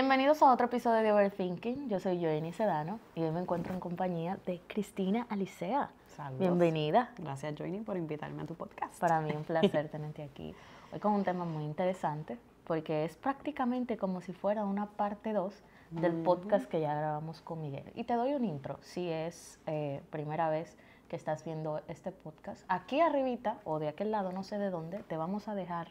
Bienvenidos a otro episodio de Overthinking. Yo soy Joenny Sedano y hoy me encuentro en compañía de Cristina Alicea. Saludos. Bienvenida. Gracias, Joenny, por invitarme a tu podcast. Para mí un placer tenerte aquí. Hoy con un tema muy interesante porque es prácticamente como si fuera una parte 2 del podcast que ya grabamos con Miguel. Y te doy un intro, si es eh, primera vez que estás viendo este podcast. Aquí arribita o de aquel lado, no sé de dónde, te vamos a dejar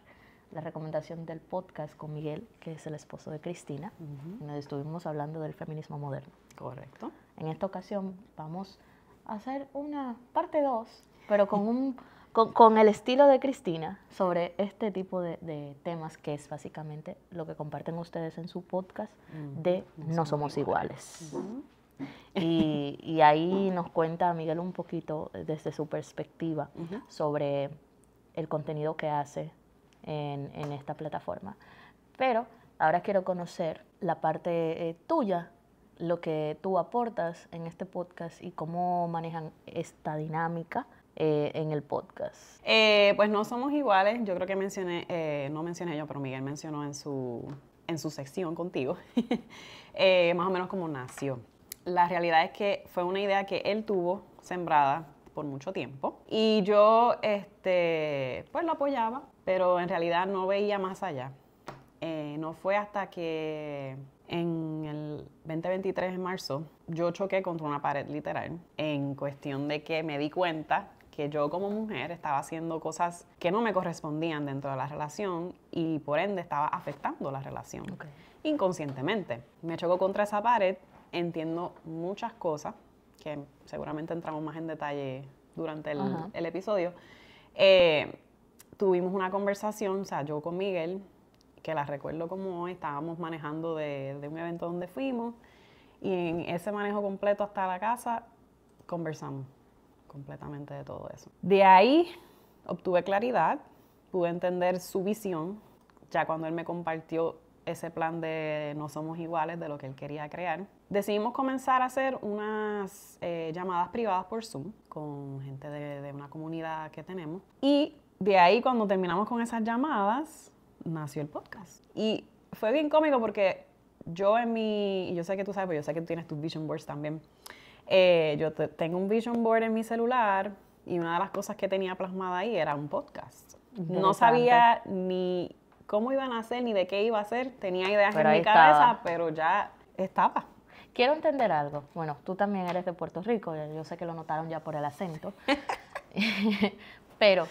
la recomendación del podcast con Miguel, que es el esposo de Cristina, donde estuvimos hablando del feminismo moderno. Correcto. En esta ocasión vamos a hacer una parte 2, pero con, un, con, el estilo de Cristina sobre este tipo de, temas que es básicamente lo que comparten ustedes en su podcast de No somos iguales. Y, y, ahí nos cuenta Miguel un poquito desde su perspectiva sobre el contenido que hace, en, esta plataforma. Pero ahora quiero conocer la parte eh, tuya, lo que tú aportas en este podcast y cómo manejan esta dinámica. Eh, en el podcast? Eh, pues no somos iguales. Yo creo que mencioné, no mencioné yo, pero Miguel mencionó en su, en su sección contigo, más o menos cómo nació. La realidad es que fue una idea que él tuvo sembrada por mucho tiempo y yo este, pues lo apoyaba pero en realidad no veía más allá. Eh, no fue hasta que en el 2023 de marzo yo choqué contra una pared literal en cuestión de que me di cuenta que yo como mujer estaba haciendo cosas que no me correspondían dentro de la relación y por ende estaba afectando la relación inconscientemente. Me chocó contra esa pared, entiendo muchas cosas que seguramente entramos más en detalle durante el, el episodio. Eh, tuvimos una conversación, o sea, yo con Miguel, que la recuerdo como hoy, estábamos manejando de, un evento donde fuimos y en ese manejo completo hasta la casa conversamos completamente de todo eso. De ahí obtuve claridad, pude entender su visión, ya cuando él me compartió ese plan de no somos iguales, de lo que él quería crear. Decidimos comenzar a hacer unas eh, llamadas privadas por Zoom con gente de, de una comunidad que tenemos y de ahí cuando terminamos con esas llamadas, nació el podcast. Y fue bien cómico porque yo en mi, yo sé que tú sabes, pero yo sé que tú tienes tus vision boards también. Eh, yo tengo un vision board en mi celular y una de las cosas que tenía plasmada ahí era un podcast. No sabía ni cómo iban a hacer ni de qué iba a ser. Tenía ideas en mi cabeza, pero ya estaba. Quiero entender algo. Bueno, tú también eres de Puerto Rico, yo sé que lo notaron ya por el acento. pero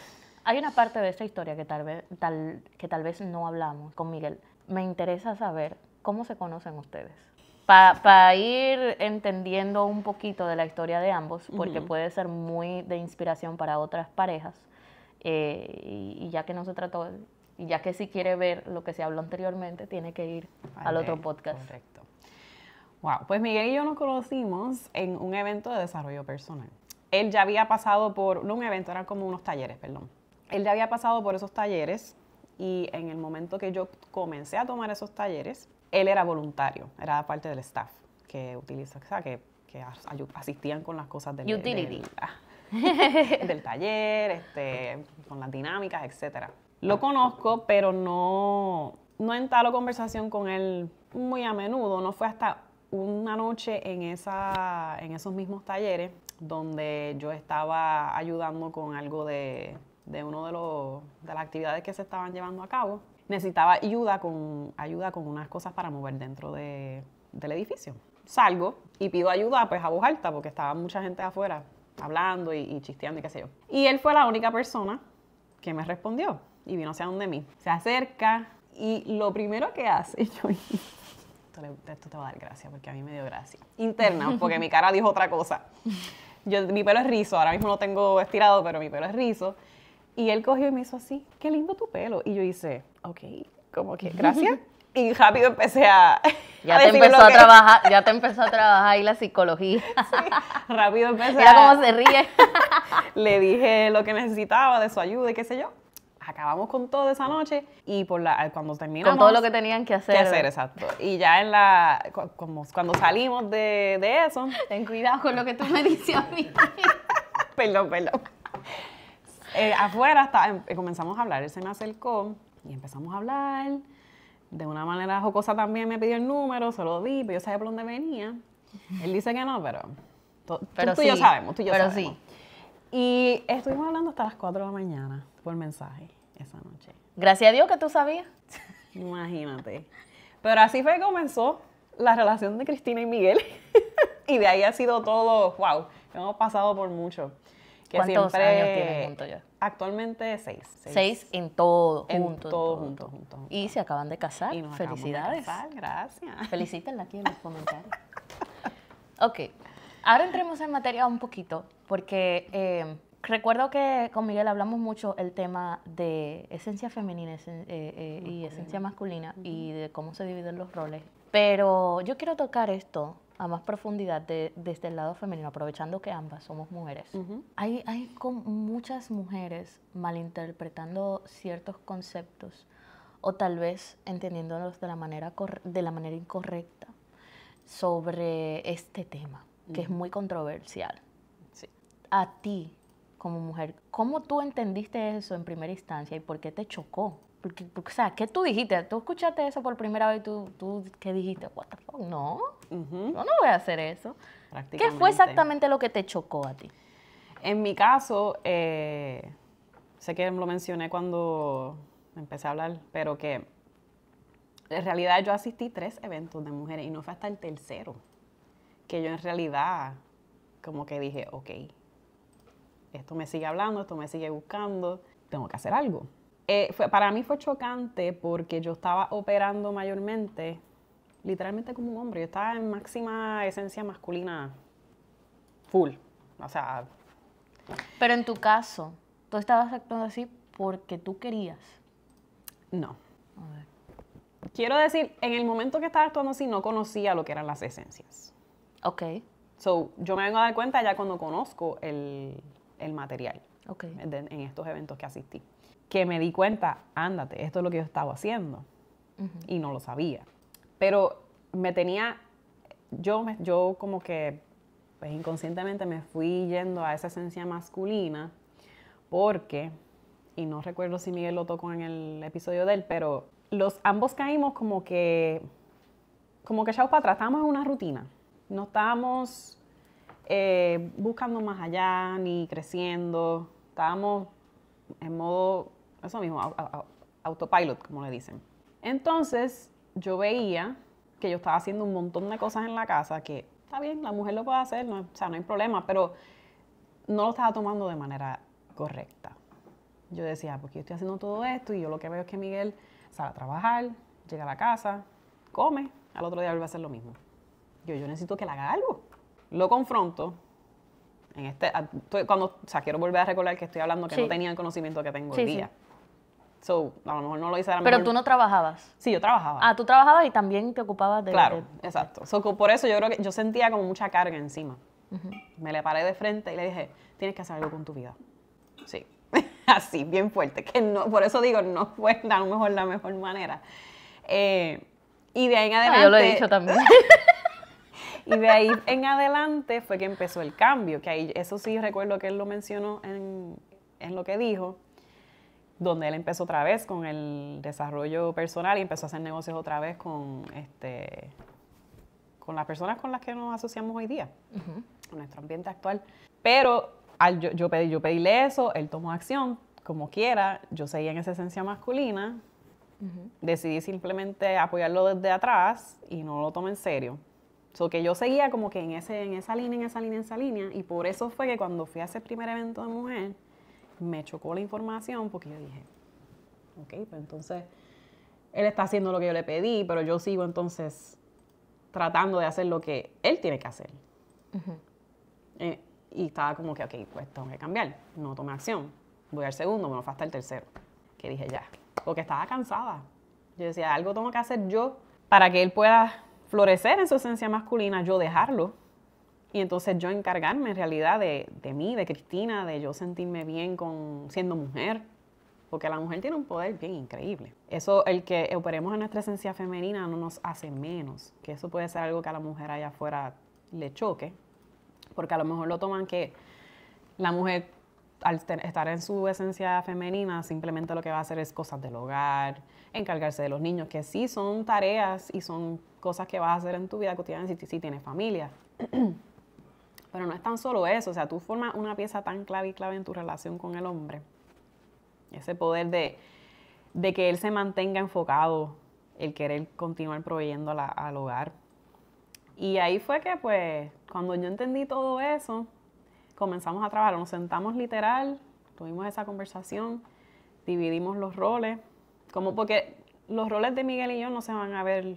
hay una parte de esta historia que tal, vez, tal, que tal vez no hablamos con Miguel. Me interesa saber cómo se conocen ustedes. Para ir entendiendo un poquito de la historia de ambos, porque puede ser muy de inspiración para otras parejas. Eh, y, ya que no se trató, y ya que si quiere ver lo que se habló anteriormente, tiene que ir al otro podcast. Correcto. Wow, pues Miguel y yo nos conocimos en un evento de desarrollo personal. Él ya había pasado por, un evento, eran como unos talleres, perdón él ya había pasado por esos talleres y en el momento que yo comencé a tomar esos talleres, él era voluntario, era parte del staff que utiliza, o que, asistían con las cosas del, Del, taller, este, con las dinámicas, etcétera. Lo conozco, pero no, no entalo conversación con él muy a menudo. No fue hasta una noche en, esa, en esos mismos talleres donde yo estaba ayudando con algo de de uno de, las actividades que se estaban llevando a cabo, necesitaba ayuda con, ayuda con unas cosas para mover dentro del edificio. Salgo y pido ayuda pues a voz alta porque estaba mucha gente afuera hablando y, chisteando y qué sé yo. Y él fue la única persona que me respondió y vino hacia donde mí. Se acerca y lo primero que hace, yo esto, te va a dar gracia porque a mí me dio gracia. Interna, porque mi cara dijo otra cosa. Yo, mi pelo es rizo, ahora mismo lo tengo estirado, pero mi pelo es rizo. Y él cogió y me hizo así, qué lindo tu pelo. Y yo hice, ok, como que, gracias. y rápido empecé a. Ya te empezó a trabajar, ya te empezó a trabajar ahí la psicología. Sí, rápido empecé. Mira cómo se ríe. le dije lo que necesitaba de su ayuda y qué sé yo. Acabamos con todo esa noche y por la cuando terminamos. Con todo lo que tenían que hacer. Que hacer, exacto. Y ya en la. Como, cuando salimos de, de eso. Ten cuidado con lo que tú me dices a mí. perdón, perdón. Eh, afuera em, eh, comenzamos a hablar, él se me acercó y empezamos a hablar. De una manera jocosa también me pidió el número, se lo di, pero yo sabía por dónde venía. Él dice que no, pero, tú, y yo sabemos, tú y yo Sí. Y estuvimos hablando hasta las 4 de la mañana por mensaje esa noche. Gracias a Dios que tú sabías. Imagínate. Pero así fue que comenzó la relación de Cristina y Miguel. y de ahí ha sido todo, wow, hemos pasado por mucho. ¿Cuántos años tienen juntos ya? Actualmente seis, seis. en todo, juntos. todo, juntos, Y se acaban de casar. Felicidades. gracias. Felicítenla aquí en los comentarios. ok, ahora entremos en materia un poquito, porque eh, recuerdo que con Miguel hablamos mucho el tema de esencia femenina eh, eh, y esencia masculina y de cómo se dividen los roles. Pero yo quiero tocar esto a más profundidad desde el este lado femenino, aprovechando que ambas somos mujeres. Hay, hay muchas mujeres malinterpretando ciertos conceptos o tal vez entendiéndolos de la manera, de la manera incorrecta sobre este tema, que es muy controversial. A ti, como mujer, ¿cómo tú entendiste eso en primera instancia y por qué te chocó? Porque, o sea, ¿qué tú dijiste? Tú escuchaste eso por primera vez tú, tú ¿qué dijiste? What the fuck? No, no voy a hacer eso. ¿Qué fue exactamente lo que te chocó a ti? En mi caso, eh, sé que lo mencioné cuando empecé a hablar, pero que en realidad yo asistí tres eventos de mujeres y no fue hasta el tercero que yo en realidad como que dije, ok, esto me sigue hablando, esto me sigue buscando, tengo que hacer algo. Eh, para mí fue chocante porque yo estaba operando mayormente, literalmente como un hombre. Yo estaba en máxima esencia masculina, full. O sea. Pero en tu caso, ¿tú estabas actuando así porque tú querías? No. Quiero decir, en el momento que estaba actuando así, no conocía lo que eran las esencias. Ok. So, yo me vengo a dar cuenta ya cuando conozco el, material. Okay. en estos eventos que asistí que me di cuenta, ándate, esto es lo que yo estaba haciendo. Y no lo sabía. Pero me tenía, yo, yo como que pues inconscientemente me fui yendo a esa esencia masculina porque, y no recuerdo si Miguel lo tocó en el episodio de él, pero los ambos caímos como que, como que chao para atrás, estábamos en una rutina, no estábamos eh, buscando más allá ni creciendo, estábamos en modo eso mismo, autopilot, como le dicen. Entonces, yo veía que yo estaba haciendo un montón de cosas en la casa que está bien, la mujer lo puede hacer, o sea, no hay problema, pero no lo estaba tomando de manera correcta. Yo decía, ah, porque yo estoy haciendo todo esto y yo lo que veo es que Miguel sale a trabajar, llega a la casa, come, al otro día vuelve a hacer lo mismo. Yo, yo necesito que le haga algo. Lo confronto. En este, cuando, o sea, quiero volver a recordar que estoy hablando que no tenía el conocimiento que tengo hoy día a lo mejor no lo hice la Pero tú no trabajabas. Sí, yo trabajaba. Ah, tú trabajabas y también te ocupabas de... Claro, exacto. So, por eso yo creo que yo sentía como mucha carga encima. Me le paré de frente y le dije, tienes que hacer algo con tu vida. Sí, así, bien fuerte. Que no, por eso digo, no fue a lo mejor la mejor manera. Eh, y de ahí en adelante... Ah, yo lo he dicho también. y de ahí en adelante fue que empezó el cambio, que ahí, eso sí recuerdo que él lo mencionó en, en lo que dijo, donde él empezó otra vez con el desarrollo personal y empezó a hacer negocios otra vez con, este, con las personas con las que nos asociamos hoy día, con nuestro ambiente actual. Pero yo, pedí, yo pedíle eso, él tomó acción, como quiera, yo seguía en esa esencia masculina, decidí simplemente apoyarlo desde atrás y no lo tomé en serio. So que yo seguía como que en, ese, en esa línea, en esa línea, en esa línea, y por eso fue que cuando fui a ese primer evento de mujer, me chocó la información porque yo dije, ok, pues entonces él está haciendo lo que yo le pedí, pero yo sigo entonces tratando de hacer lo que él tiene que hacer. Eh, y estaba como que, ok, pues tengo que cambiar, no tomé acción, voy al segundo, me lo falta el tercero, que dije ya, porque estaba cansada. Yo decía, algo tengo que hacer yo para que él pueda florecer en su esencia masculina, yo dejarlo y entonces yo encargarme en realidad de, mí, de Cristina, de yo sentirme bien con siendo mujer, porque la mujer tiene un poder bien increíble. Eso, el que operemos en nuestra esencia femenina no nos hace menos, que eso puede ser algo que a la mujer allá afuera le choque, porque a lo mejor lo toman que la mujer al estar en su esencia femenina simplemente lo que va a hacer es cosas del hogar, encargarse de los niños, que sí son tareas y son cosas que vas a hacer en tu vida cotidiana si, si tienes familia. Pero no es tan solo eso, o sea, tú formas una pieza tan clave y clave en tu relación con el hombre. Ese poder de, que él se mantenga enfocado, el querer continuar proveyendo al hogar. Y ahí fue que, pues, cuando yo entendí todo eso, comenzamos a trabajar. Nos sentamos literal, tuvimos esa conversación, dividimos los roles, como porque los roles de Miguel y yo no se van a ver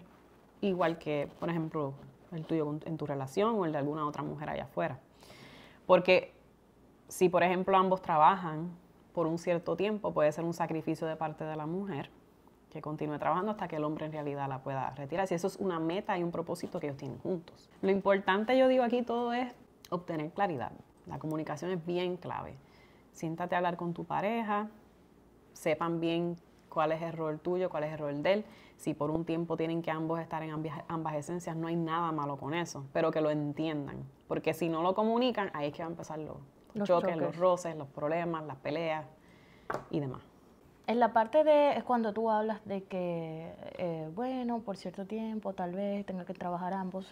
igual que, por ejemplo, el tuyo en tu relación o el de alguna otra mujer allá afuera. Porque si, por ejemplo, ambos trabajan por un cierto tiempo, puede ser un sacrificio de parte de la mujer que continúe trabajando hasta que el hombre en realidad la pueda retirar. Si eso es una meta y un propósito que ellos tienen juntos. Lo importante, yo digo aquí todo es obtener claridad. La comunicación es bien clave. Siéntate a hablar con tu pareja, sepan bien cuál es el rol tuyo, cuál es el rol de él. Si por un tiempo tienen que ambos estar en ambas, ambas esencias, no hay nada malo con eso, pero que lo entiendan. Porque si no lo comunican, ahí es que van a empezar los, choques, los roces, los problemas, las peleas y demás. En la parte de, es cuando tú hablas de que, eh, bueno, por cierto tiempo tal vez tenga que trabajar ambos.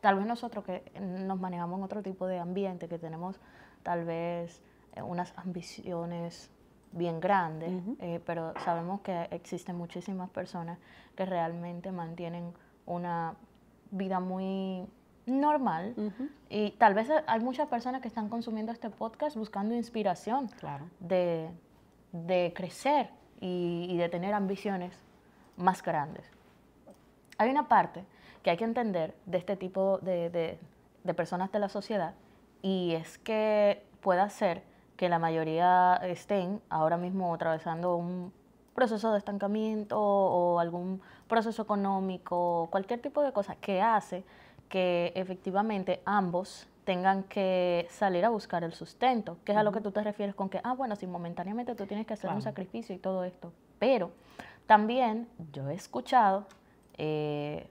Tal vez nosotros que nos manejamos en otro tipo de ambiente, que tenemos tal vez eh, unas ambiciones bien grande, eh, pero sabemos que existen muchísimas personas que realmente mantienen una vida muy normal y tal vez hay muchas personas que están consumiendo este podcast buscando inspiración de, crecer y, de tener ambiciones más grandes. Hay una parte que hay que entender de este tipo de, de, personas de la sociedad y es que pueda ser que la mayoría estén ahora mismo atravesando un proceso de estancamiento o algún proceso económico, cualquier tipo de cosa que hace que efectivamente ambos tengan que salir a buscar el sustento, que es a lo que tú te refieres con que, ah, bueno, si momentáneamente tú tienes que hacer un sacrificio y todo esto. Pero también yo he escuchado eh,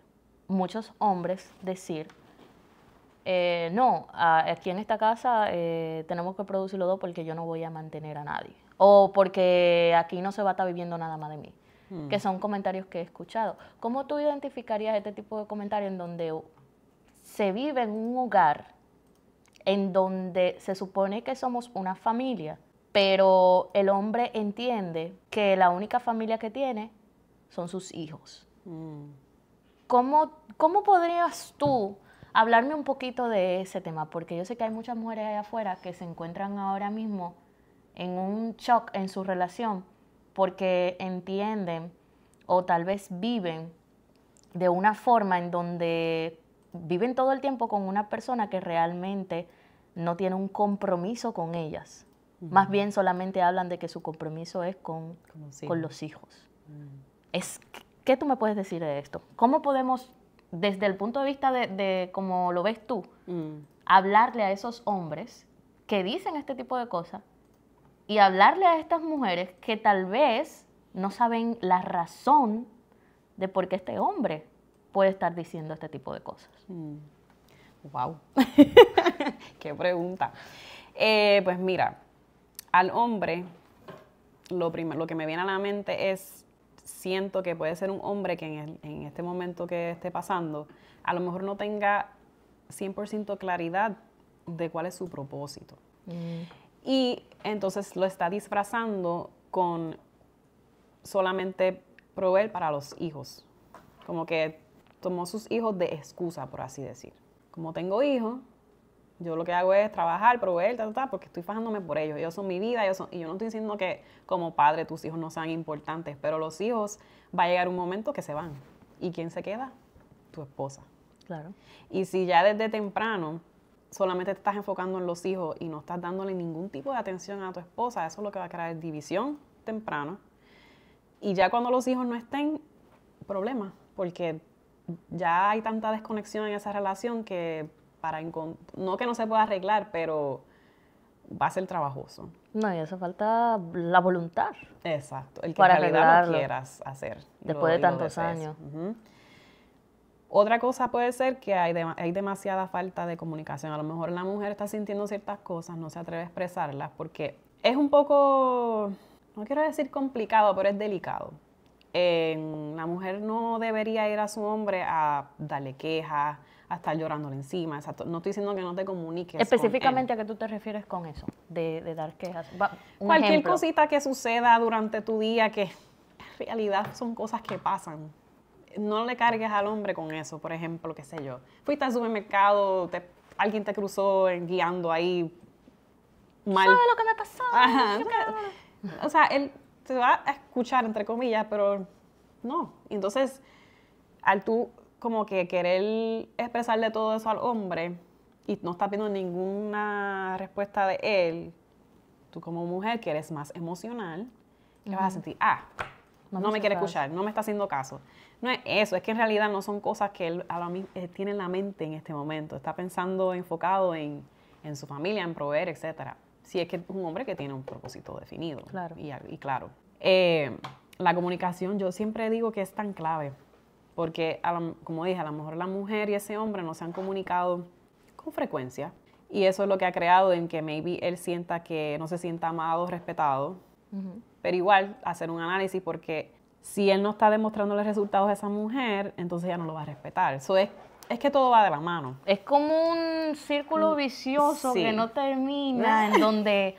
muchos hombres decir eh, no, aquí en esta casa eh, tenemos que producir los dos porque yo no voy a mantener a nadie. O porque aquí no se va a estar viviendo nada más de mí. Hmm. Que son comentarios que he escuchado. ¿Cómo tú identificarías este tipo de comentarios en donde se vive en un hogar, en donde se supone que somos una familia, pero el hombre entiende que la única familia que tiene son sus hijos? Hmm. ¿Cómo podrías tú hablarme un poquito de ese tema, porque yo sé que hay muchas mujeres allá afuera que se encuentran ahora mismo en un shock en su relación porque entienden o tal vez viven de una forma en donde viven todo el tiempo con una persona que realmente no tiene un compromiso con ellas. Más bien solamente hablan de que su compromiso es con, con los hijos. Mm. es, ¿Qué tú me puedes decir de esto? ¿Cómo podemos desde el punto de vista de, de como lo ves tú, mm. hablarle a esos hombres que dicen este tipo de cosas y hablarle a estas mujeres que tal vez no saben la razón de por qué este hombre puede estar diciendo este tipo de cosas. Wow, mm. qué pregunta. Eh, pues mira, al hombre lo, lo que me viene a la mente es siento que puede ser un hombre que en, en este momento que esté pasando, a lo mejor no tenga 100% claridad de cuál es su propósito. Mm. Y entonces lo está disfrazando con solamente proveer para los hijos. Como que tomó sus hijos de excusa, por así decir. Como tengo hijos, yo lo que hago es trabajar, proveer, porque estoy fajándome por ellos. Ellos son mi vida, y yo no estoy diciendo que como padre tus hijos no sean importantes, pero los hijos va a llegar un momento que se van. ¿Y quién se queda? Tu esposa. Claro. Y si ya desde temprano solamente te estás enfocando en los hijos y no estás dándole ningún tipo de atención a tu esposa, eso es lo que va a crear división temprano. Y ya cuando los hijos no estén, problema, porque ya hay tanta desconexión en esa relación que para no que no se pueda arreglar, pero va a ser trabajoso. No, y hace falta la voluntad. Exacto, el que en realidad lo quieras hacer. Después de tantos años. Otra cosa puede ser que hay, demasiada falta de comunicación. A lo mejor la mujer está sintiendo ciertas cosas, no se atreve a expresarlas, porque es un poco, no quiero decir complicado, pero es delicado. la mujer no debería ir a su hombre a darle quejas, estar llorándole encima. No estoy diciendo que no te comuniques. Específicamente a qué tú te refieres con eso, de, dar quejas. Cualquier cosita que suceda durante tu día que en realidad son cosas que pasan. No le cargues al hombre con eso, por ejemplo, qué sé yo. Fuiste al supermercado, alguien te cruzó guiando ahí mal. ¿Sabes lo que me pasó? o sea, él te va a escuchar, entre comillas, pero no. Entonces, al tú como que querer expresarle todo eso al hombre y no está viendo ninguna respuesta de él, tú como mujer que eres más emocional, le vas a sentir, ah, no, me quiere escuchar, no me está haciendo caso. No es eso, es que en realidad no son cosas que él, eh, tiene en la mente en este momento. Está pensando enfocado en, su familia, en proveer, etc. Si es que es un hombre que tiene un propósito definido. Claro. Y, claro. Eh, la comunicación, yo siempre digo que es tan clave porque como dije, a lo mejor la mujer y ese hombre no se han comunicado con frecuencia y eso es lo que ha creado en que maybe él sienta que no se sienta amado, respetado, pero igual hacer un análisis porque si él no está demostrando los resultados a esa mujer, entonces ya no lo va a respetar. Eso es que todo va de la mano. Es como un círculo mm, vicioso que no termina, en donde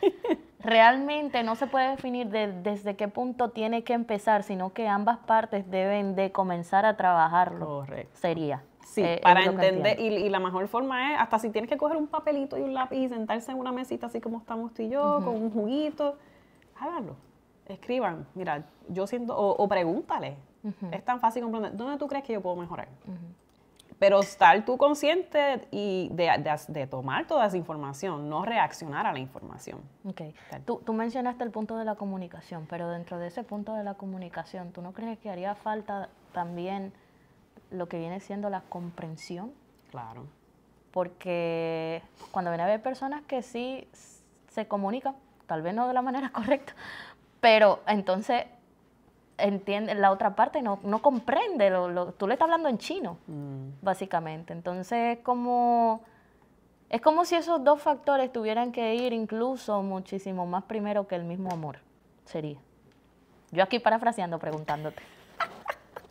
realmente no se puede definir desde qué punto tiene que empezar, sino que ambas partes deben de comenzar a trabajarlo. Correcto. Sería. Sí, eh, para entender, y, la mejor forma es, hasta si tienes que coger un papelito y un lápiz y sentarse en una mesita así como estamos tú y yo, con un juguito, háganlo, escriban, mira, yo siento, o, pregúntale, es tan fácil comprender, ¿dónde tú crees que yo puedo mejorar? Pero estar tú consciente y de, de, tomar toda esa información, no reaccionar a la información. Ok. Tú, tú, mencionaste el punto de la comunicación, pero dentro de ese punto de la comunicación, ¿tú no crees que haría falta también lo que viene siendo la comprensión? Claro. Porque cuando viene a ver personas que sí se comunican, tal vez no de la manera correcta, pero entonces entiende la otra parte no, comprende, lo, tú le estás hablando en chino, mm. básicamente. Entonces, como, es como si esos dos factores tuvieran que ir incluso muchísimo más primero que el mismo amor, sería. Yo aquí parafraseando, preguntándote.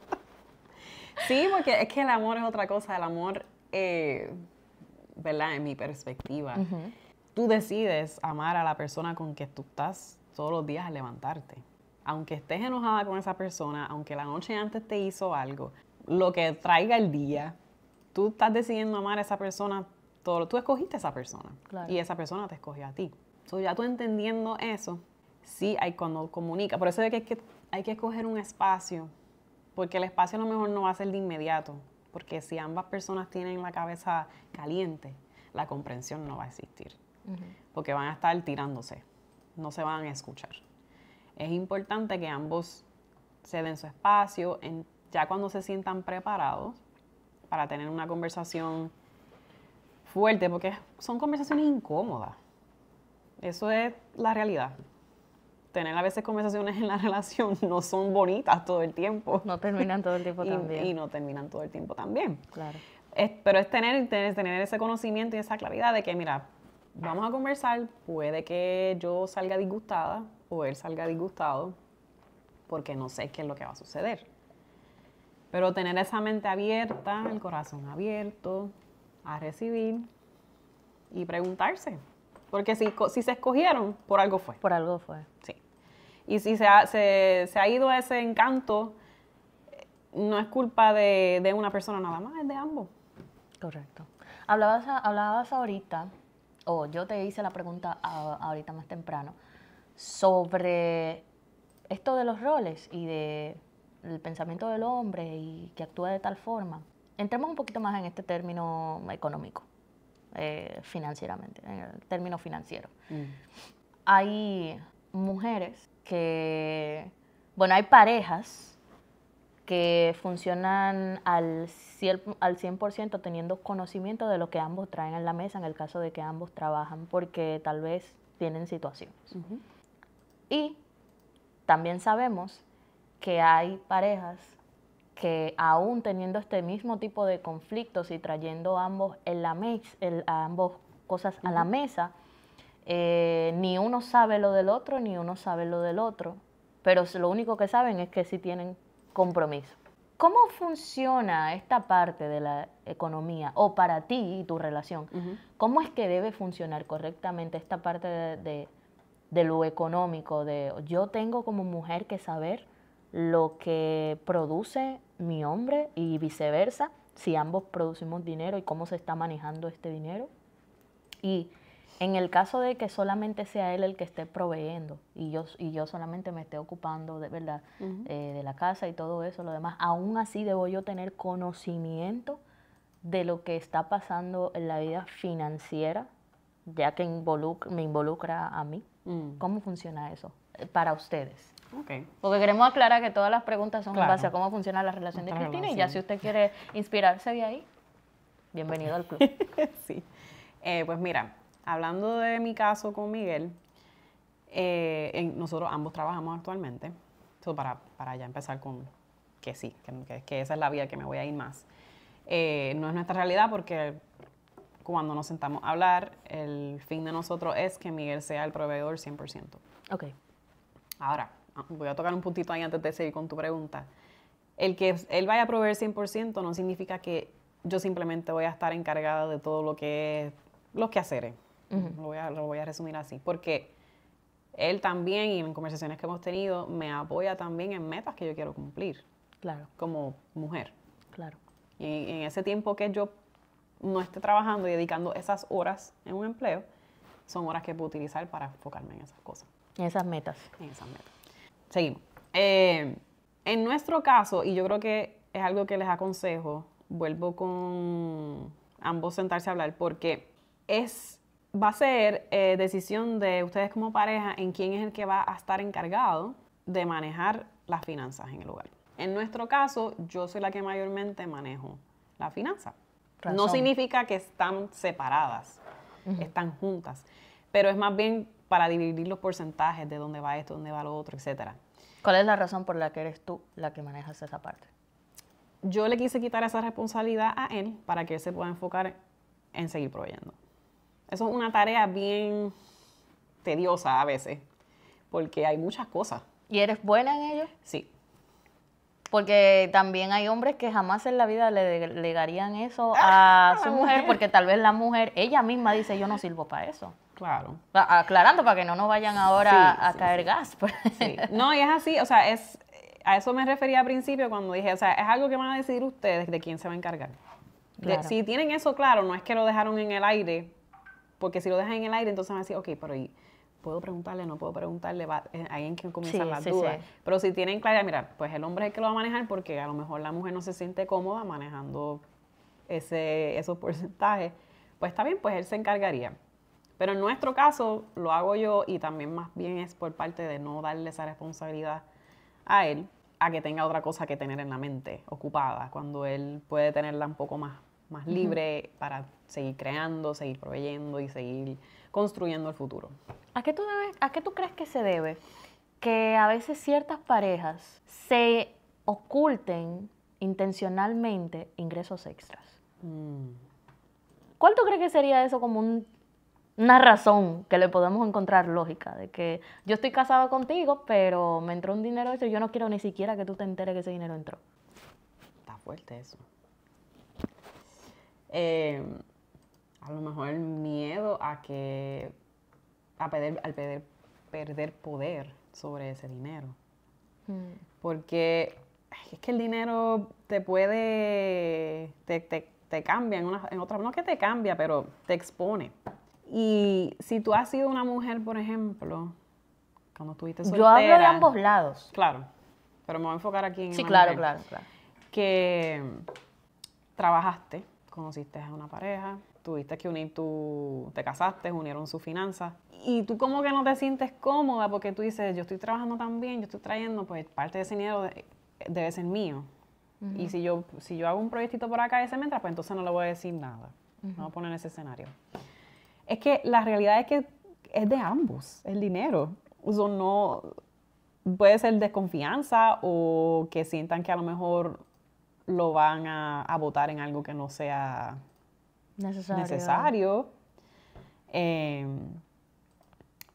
sí, porque es que el amor es otra cosa, el amor, eh, ¿verdad? En mi perspectiva, tú decides amar a la persona con que tú estás todos los días al levantarte aunque estés enojada con esa persona, aunque la noche antes te hizo algo, lo que traiga el día, tú estás decidiendo amar a esa persona, todo, tú escogiste a esa persona y esa persona te escogió a ti. Entonces ya tú entendiendo eso, sí hay cuando comunica. Por eso es que hay, que escoger un espacio, porque el espacio a lo mejor no va a ser de inmediato, porque si ambas personas tienen la cabeza caliente, la comprensión no va a existir, porque van a estar tirándose, no se van a escuchar es importante que ambos se den su espacio, ya cuando se sientan preparados para tener una conversación fuerte, porque son conversaciones incómodas. Eso es la realidad. Tener a veces conversaciones en la relación no son bonitas todo el tiempo. No terminan todo el tiempo también. Y no terminan todo el tiempo también. Claro. pero es tener, tener ese conocimiento y esa claridad de que, mira, vamos a conversar, puede que yo salga disgustada o él salga disgustado, porque no sé qué es lo que va a suceder. Pero tener esa mente abierta, el corazón abierto, a recibir y preguntarse. Porque si, si se escogieron, por algo fue. Por algo fue. Sí. Y si se ha, se, se ido ese encanto, no es culpa de, una persona nada más, es de ambos. Correcto. Hablabas, hablabas ahorita o yo te hice la pregunta ahorita más temprano, sobre esto de los roles y del pensamiento del hombre y que actúa de tal forma. Entremos un poquito más en este término económico, eh, financieramente, en el término financiero. Mm. Hay mujeres que, bueno, hay parejas que funcionan al 100%, al teniendo conocimiento de lo que ambos traen en la mesa en el caso de que ambos trabajan, porque tal vez tienen situaciones. Y también sabemos que hay parejas que aún teniendo este mismo tipo de conflictos y trayendo ambos en la ambos cosas a la mesa, eh, ni uno sabe lo del otro, ni uno sabe lo del otro, pero lo único que saben es que sí tienen compromiso. ¿Cómo funciona esta parte de la economía o para ti y tu relación? ¿Cómo es que debe funcionar correctamente esta parte de, de, lo económico? De yo tengo como mujer que saber lo que produce mi hombre y viceversa, si ambos producimos dinero y cómo se está manejando este dinero. Y en el caso de que solamente sea él el que esté proveyendo y yo, y yo solamente me esté ocupando de verdad eh, de la casa y todo eso, lo demás, aún así debo yo tener conocimiento de lo que está pasando en la vida financiera, ya que involuc me involucra a mí. Mm. ¿Cómo funciona eso eh, para ustedes? Porque queremos aclarar que todas las preguntas son en base a cómo funciona la relación de Cristina y ya si usted quiere inspirarse de ahí, bienvenido al club. sí. Eh, pues mira, hablando de mi caso con Miguel, eh, nosotros ambos trabajamos actualmente. para, ya empezar con que sí, que, esa es la vía que me voy a ir más. Eh, no es nuestra realidad porque cuando nos sentamos a hablar, el fin de nosotros es que Miguel sea el proveedor 100%. Ok. Ahora, voy a tocar un puntito ahí antes de seguir con tu pregunta. El que él vaya a proveer 100% no significa que yo simplemente voy a estar encargada de todo lo que es los quehaceres lo, voy a, resumir así, porque él también, y en conversaciones que hemos tenido, me apoya también en metas que yo quiero cumplir. Claro. Como mujer. Claro. Y en ese tiempo que yo no esté trabajando y dedicando esas horas en un empleo, son horas que puedo utilizar para enfocarme en esas cosas. En esas metas. En esas metas. Seguimos. Eh, en nuestro caso, y yo creo que es algo que les aconsejo, vuelvo con ambos sentarse a hablar, porque es va a ser eh, decisión de ustedes como pareja en quién es el que va a estar encargado de manejar las finanzas en el lugar. En nuestro caso, yo soy la que mayormente manejo la finanza. No significa que están separadas, están juntas, pero es más bien para dividir los porcentajes de dónde va esto, dónde va lo otro, etcétera. ¿Cuál es la razón por la que eres tú la que manejas esa parte? Yo le quise quitar esa responsabilidad a él para que él se pueda enfocar en seguir proveyendo. Eso es una tarea bien tediosa a veces, porque hay muchas cosas. ¿Y eres buena en ello? Sí. Porque también hay hombres que jamás en la vida le delegarían eso ah, a su mujer, porque tal vez la mujer, ella misma dice, yo no sirvo para eso. Claro. Aclarando para que no nos vayan ahora a caer gas. Pues. No, y es así, o sea, es, a eso me refería al principio cuando dije, o sea, es algo que van a decidir ustedes de quién se va a encargar. si tienen eso claro, no es que lo dejaron en el aire porque si lo dejan en el aire, entonces van a decir, ok, pero ¿y ¿puedo preguntarle? ¿No puedo preguntarle? Va, eh, ahí en que comienzan las dudas. Pero si tienen claridad, mira, pues el hombre es el que lo va a manejar porque a lo mejor la mujer no se siente cómoda manejando ese, esos porcentajes. Pues está bien, pues él se encargaría. Pero en nuestro caso, lo hago yo y también más bien es por parte de no darle esa responsabilidad a él a que tenga otra cosa que tener en la mente ocupada, cuando él puede tenerla un poco más más libre para seguir creando, seguir proveyendo y seguir construyendo el futuro. ¿A qué tú, crees que se debe que a veces ciertas parejas se oculten intencionalmente ingresos extras? Mm. ¿Cuál tú crees que sería eso como una razón que le podemos encontrar lógica? De que yo estoy casada contigo, pero me entró un dinero extra y yo no quiero ni siquiera que tú te enteres que ese dinero entró. Está fuerte eso. Eh, a lo mejor el miedo a que, a perder, al perder, perder poder sobre ese dinero. Hmm. Porque es que el dinero te puede, te, te, cambia en, una, en otra, no que te cambia, pero te expone. Y si tú has sido una mujer, por ejemplo, cuando estuviste soltera... Yo hablo de ambos lados. Claro, pero me voy a enfocar aquí en... Sí, claro. Que trabajaste, conociste a una pareja, tuviste que unir tu, te casaste, unieron sus finanzas y tú como que no te sientes cómoda porque tú dices, yo estoy trabajando tan bien, yo estoy trayendo, pues parte de ese dinero debe ser mío. Y si yo, si yo hago un proyectito por acá ese mientras, pues entonces no le voy a decir nada. No voy a poner ese escenario. Es que la realidad es que es de ambos, el dinero. Uso no puede ser desconfianza o que sientan que a lo mejor lo van a, votar en algo que no sea necesario. Em,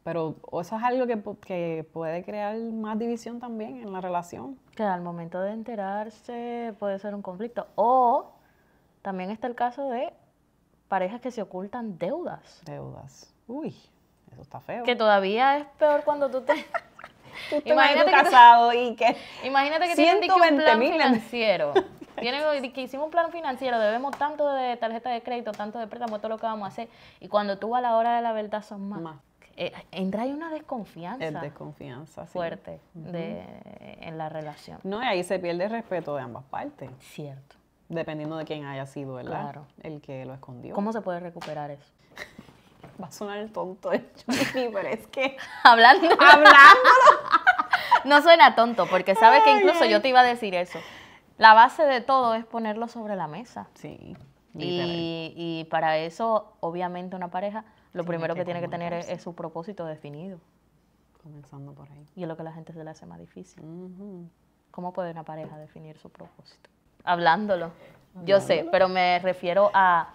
pero eso es algo que, puede crear más división también en la relación. Que al momento de enterarse puede ser un conflicto. O también está el caso de parejas que se ocultan deudas. Deudas. Uy, eso está feo. Que todavía es peor cuando tú te... tú casado y que... Imagínate que tienes un plan financiero que hicimos un plan financiero, debemos tanto de tarjeta de crédito, tanto de préstamo, todo lo que vamos a hacer. Y cuando tú a la hora de la verdad son más. Eh, entra ahí una desconfianza. El desconfianza, Fuerte en la relación. No, y ahí se pierde el respeto de ambas partes. Cierto. Dependiendo de quién haya sido, ¿verdad? El que lo escondió. ¿Cómo se puede recuperar eso? Va a sonar el tonto de pero es que. Hablando. Hablándolo. no suena tonto, porque sabes que incluso yo te iba a decir eso la base de todo es ponerlo sobre la mesa. Sí. Y, para eso, obviamente, una pareja lo primero que, tiene que tener es, su propósito definido. Comenzando por ahí. Y es lo que la gente se le hace más difícil. ¿Cómo puede una pareja definir su propósito? Hablándolo. Yo sé, pero me refiero a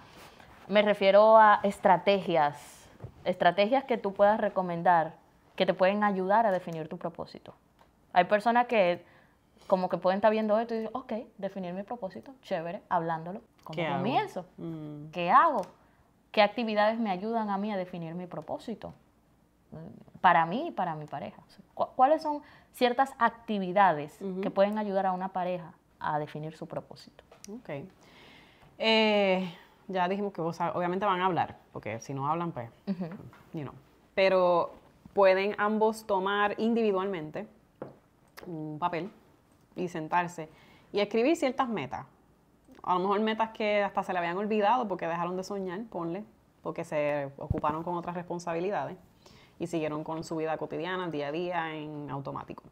me refiero a estrategias, estrategias que tú puedas recomendar que te pueden ayudar a definir tu propósito. Hay personas que como que pueden estar viendo esto y dicen, ok, definir mi propósito, chévere, hablándolo. ¿Cómo comienzo? Mm. ¿Qué hago? ¿Qué actividades me ayudan a mí a definir mi propósito? Para mí y para mi pareja. ¿Cuáles son ciertas actividades que pueden ayudar a una pareja a definir su propósito? Ok. Eh, ya dijimos que obviamente van a hablar, porque si no hablan, pues, you know. Pero pueden ambos tomar individualmente un papel y sentarse y escribir ciertas metas. A lo mejor metas que hasta se le habían olvidado porque dejaron de soñar, ponle, porque se ocuparon con otras responsabilidades y siguieron con su vida cotidiana, día a día, en automático.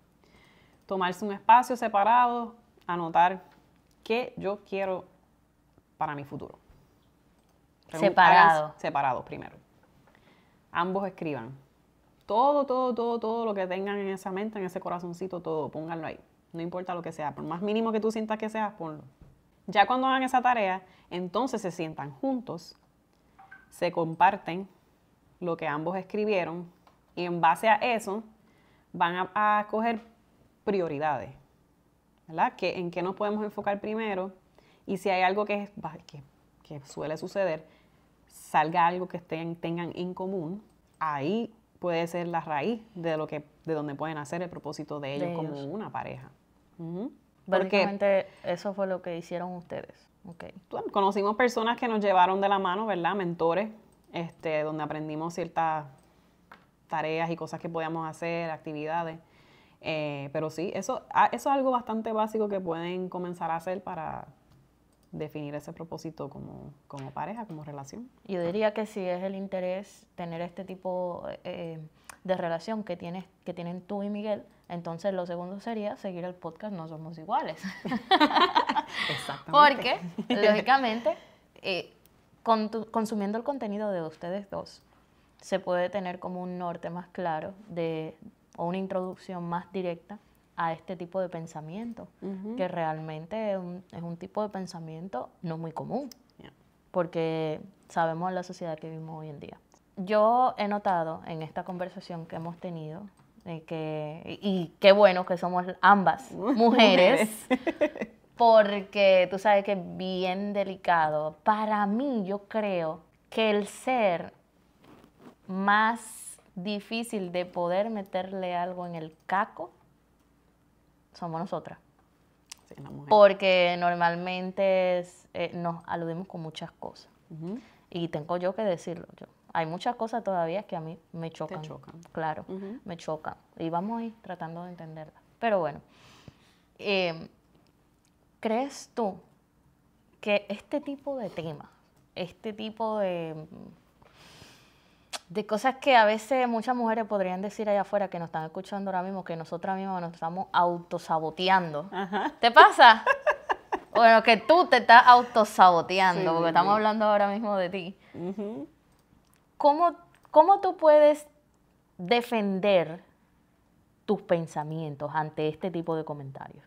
Tomarse un espacio separado, anotar qué yo quiero para mi futuro. Separado. Separados primero. Ambos escriban. Todo, todo, todo, todo lo que tengan en esa mente, en ese corazoncito, todo, pónganlo ahí. No importa lo que sea, por más mínimo que tú sientas que seas, ponlo. Ya cuando hagan esa tarea, entonces se sientan juntos, se comparten lo que ambos escribieron y en base a eso van a, escoger coger prioridades. ¿Verdad? Que, ¿En qué nos podemos enfocar primero? Y si hay algo que, suele suceder, salga algo que estén, tengan en común, ahí puede ser la raíz de lo que de donde pueden hacer el propósito de ellos. como una pareja eso fue lo que hicieron ustedes. Okay. conocimos personas que nos llevaron de la mano, ¿verdad? Mentores, este, donde aprendimos ciertas tareas y cosas que podíamos hacer, actividades. Eh, pero sí, eso, ah, eso es algo bastante básico que pueden comenzar a hacer para definir ese propósito como, como pareja, como relación. Yo diría que si es el interés tener este tipo... Eh, de relación que, tienes, que tienen tú y Miguel, entonces lo segundo sería seguir el podcast No Somos Iguales. Exactamente. Porque, lógicamente, eh, consumiendo el contenido de ustedes dos, se puede tener como un norte más claro de, o una introducción más directa a este tipo de pensamiento, que realmente es un, tipo de pensamiento no muy común, porque sabemos la sociedad que vivimos hoy en día yo he notado en esta conversación que hemos tenido, eh, que, y qué bueno que somos ambas mujeres, porque tú sabes que es bien delicado. Para mí yo creo que el ser más difícil de poder meterle algo en el caco somos nosotras. porque normalmente eh, nos aludimos con muchas cosas. Y tengo yo que decirlo yo hay muchas cosas todavía que a mí me chocan. Me chocan. Claro, me chocan. Y vamos a ir tratando de entenderla. Pero bueno, em, ¿crees tú que este tipo de temas, este tipo de, de cosas que a veces muchas mujeres podrían decir allá afuera que nos están escuchando ahora mismo, que nosotras mismas nos estamos autosaboteando? ¿Te pasa? bueno, que tú te estás autosaboteando, porque estamos hablando ahora mismo de ti. ¿cómo, tú puedes defender tus pensamientos ante este tipo de comentarios?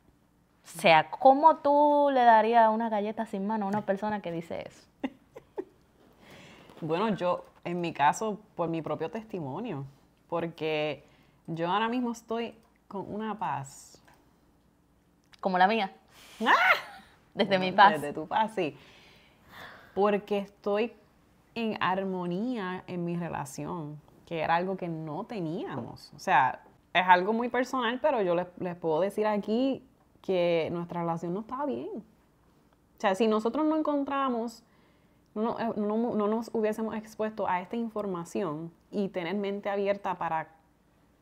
O sea, ¿cómo tú le darías una galleta sin mano a una persona que dice eso? Bueno, yo, en mi caso, por mi propio testimonio, porque yo ahora mismo estoy con una paz. Como la mía. ¡Ah! Desde mi paz. Desde tu paz, sí. Porque estoy en armonía en mi relación, que era algo que no teníamos. O sea, es algo muy personal, pero yo les, puedo decir aquí que nuestra relación no estaba bien. O sea, si nosotros no encontramos, eh, no, no, no, nos hubiésemos expuesto a esta información y tener mente abierta para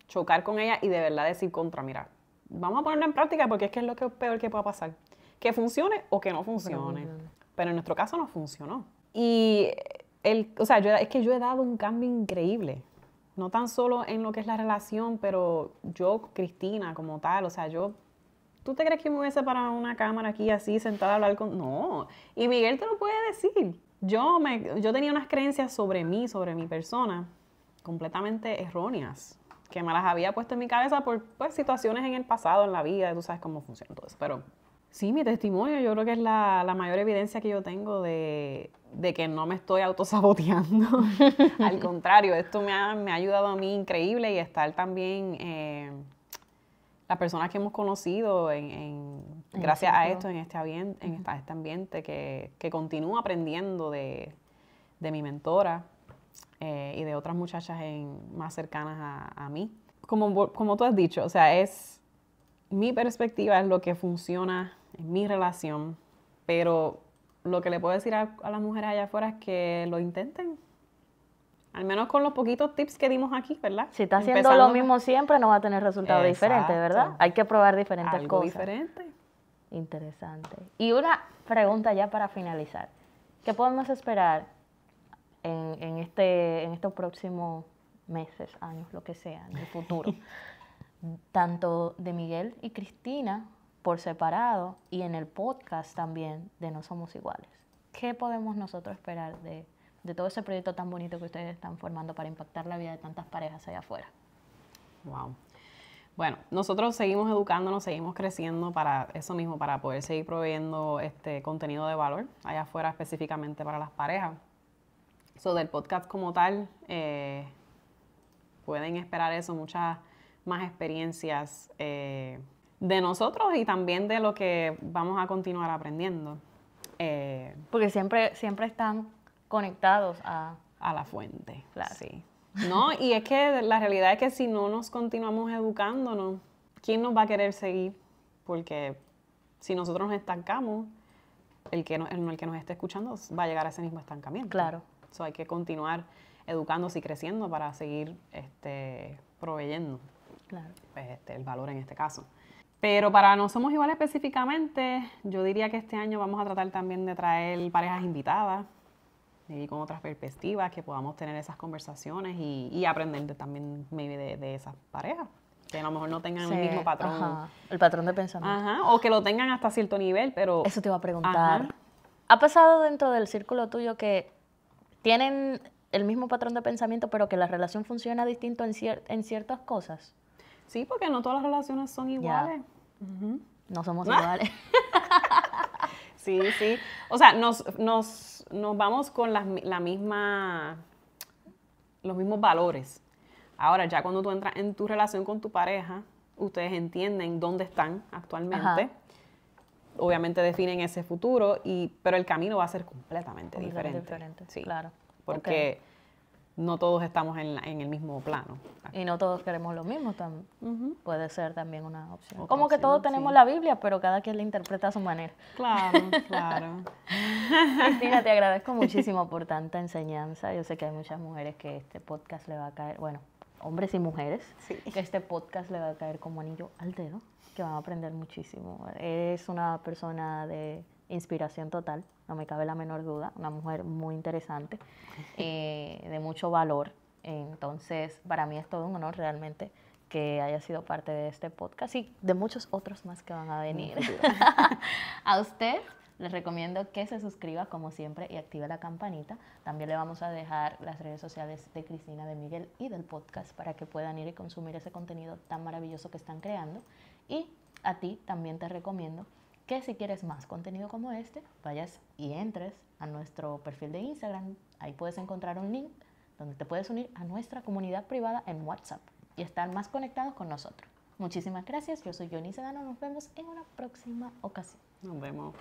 chocar con ella y de verdad decir contra, mira, vamos a ponerlo en práctica porque es que es lo que peor que pueda pasar. Que funcione o que no funcione. Pero en nuestro caso no funcionó. Y el, o sea, es que yo he dado un cambio increíble. No tan solo en lo que es la relación, pero yo, Cristina, como tal, o sea, yo ¿Tú te crees que me hubiese para una cámara aquí así sentada a hablar con.? No. Y Miguel te lo puede decir. Yo, me, yo tenía unas creencias sobre mí, sobre mi persona, completamente erróneas, que me las había puesto en mi cabeza por pues, situaciones en el pasado, en la vida, tú sabes cómo funciona todo eso. Pero Sí, mi testimonio yo creo que es la, mayor evidencia que yo tengo de, que no me estoy autosaboteando. Al contrario, esto me ha, ayudado a mí increíble y estar también eh, las personas que hemos conocido en, gracias este a esto, en este ambiente, en este ambiente que, que continúo aprendiendo de, mi mentora eh, y de otras muchachas más cercanas a, a mí. Como, como tú has dicho, o sea, es mi perspectiva, es lo que funciona en mi relación, pero lo que le puedo decir a, las mujeres allá afuera es que lo intenten. Al menos con los poquitos tips que dimos aquí, ¿verdad? Si está haciendo lo mismo siempre, no va a tener resultados diferentes, ¿verdad? Hay que probar diferentes Algo diferente. Interesante. Y una pregunta ya para finalizar. ¿Qué podemos esperar en, en, este, en estos próximos meses, años, lo que sea, en el futuro? Tanto de Miguel y Cristina por separado y en el podcast también de No Somos Iguales. ¿Qué podemos nosotros esperar de, todo ese proyecto tan bonito que ustedes están formando para impactar la vida de tantas parejas allá afuera? Wow. Bueno, nosotros seguimos educándonos, seguimos creciendo para eso mismo, para poder seguir proveyendo este contenido de valor allá afuera específicamente para las parejas. So, del podcast como tal, eh, pueden esperar eso, muchas más experiencias eh, de nosotros y también de lo que vamos a continuar aprendiendo. Eh, Porque siempre, siempre están conectados a... A la fuente, claro. sí. ¿No? Y es que la realidad es que si no nos continuamos educándonos, ¿quién nos va a querer seguir? Porque si nosotros nos estancamos, el que, el, que nos esté escuchando va a llegar a ese mismo estancamiento. Claro. eso hay que continuar educándose y creciendo para seguir este, proveyendo claro. Pues, este, el valor en este caso. Pero para No Somos Iguales específicamente, yo diría que este año vamos a tratar también de traer parejas invitadas, y con otras perspectivas, que podamos tener esas conversaciones y, aprender también de, esas parejas que a lo mejor no tengan el mismo patrón. el patrón de pensamiento. Ajá, o que lo tengan hasta cierto nivel, pero... Eso te iba a preguntar. ¿Ha pasado dentro del círculo tuyo que tienen el mismo patrón de pensamiento, pero que la relación funciona distinto en, en ciertas cosas? Sí, porque no todas las relaciones son iguales. No somos ah. iguales. sí, sí. O sea, nos, nos, vamos con la, la, misma, los mismos valores. Ahora, ya cuando tú entras en tu relación con tu pareja, ustedes entienden dónde están actualmente. Obviamente definen ese futuro, y, pero el camino va a ser completamente, diferente. Sí, claro. Porque no todos estamos en, en, el mismo plano. Y no todos queremos lo mismo también. Puede ser también una opción. Como que todos tenemos la Biblia, pero cada quien la interpreta a su manera. Claro, claro. Cristina, te agradezco muchísimo por tanta enseñanza. Yo sé que hay muchas mujeres que este podcast le va a caer, bueno, hombres y mujeres, que este podcast le va a caer como anillo al dedo, que van a aprender muchísimo. es una persona de inspiración total no me cabe la menor duda, una mujer muy interesante, eh, de mucho valor. Entonces, para mí es todo un honor realmente que haya sido parte de este podcast y de muchos otros más que van a venir. a usted les recomiendo que se suscriba como siempre y active la campanita. También le vamos a dejar las redes sociales de Cristina, de Miguel y del podcast para que puedan ir y consumir ese contenido tan maravilloso que están creando. Y a ti también te recomiendo que si quieres más contenido como este, vayas y entres a nuestro perfil de Instagram. Ahí puedes encontrar un link donde te puedes unir a nuestra comunidad privada en WhatsApp y estar más conectados con nosotros. Muchísimas gracias, yo soy Johnny Sedano, nos vemos en una próxima ocasión. Nos vemos.